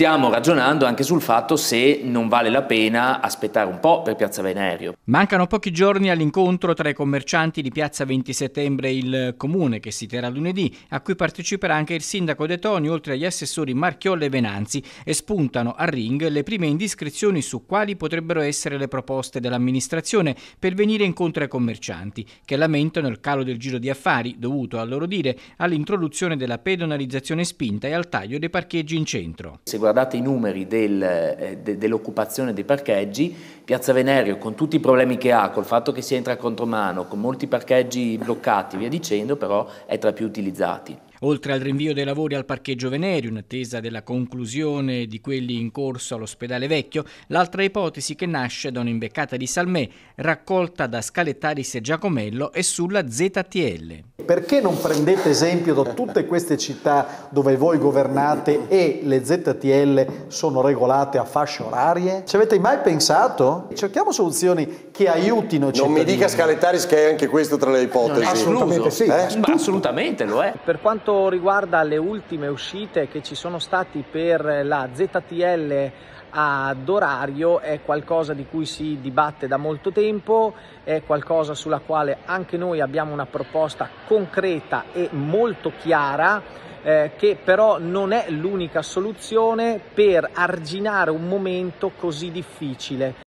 stiamo ragionando anche sul fatto se non vale la pena aspettare un po' per Piazza Venerio. Mancano pochi giorni all'incontro tra i commercianti di Piazza 20 Settembre e il Comune, che si terrà lunedì, a cui parteciperà anche il sindaco De Toni, oltre agli assessori Marchiolle e Venanzi, e spuntano a ring le prime indiscrezioni su quali potrebbero essere le proposte dell'amministrazione per venire incontro ai commercianti, che lamentano il calo del giro di affari dovuto, a loro dire, all'introduzione della pedonalizzazione spinta e al taglio dei parcheggi in centro. Seguo guardate i numeri del, eh, de, dell'occupazione dei parcheggi, Piazza Venerio con tutti i problemi che ha, col fatto che si entra a contromano, con molti parcheggi bloccati, via dicendo, però è tra i più utilizzati. Oltre al rinvio dei lavori al parcheggio Venerio, in attesa della conclusione di quelli in corso all'ospedale vecchio, l'altra ipotesi che nasce da un'imbeccata di Salmè, raccolta da Scalettaris e Giacomello è sulla ZTL. Perché non prendete esempio da tutte queste città dove voi governate e le ZTL sono regolate a fasce orarie? Ci avete mai pensato? Cerchiamo soluzioni che aiutino i cittadini. Non mi dica Scalettaris che è anche questo tra le ipotesi. Assolutamente sì. Eh? Assolutamente lo è. Per quanto quanto riguarda le ultime uscite che ci sono stati per la ZTL ad orario è qualcosa di cui si dibatte da molto tempo, è qualcosa sulla quale anche noi abbiamo una proposta concreta e molto chiara eh, che però non è l'unica soluzione per arginare un momento così difficile.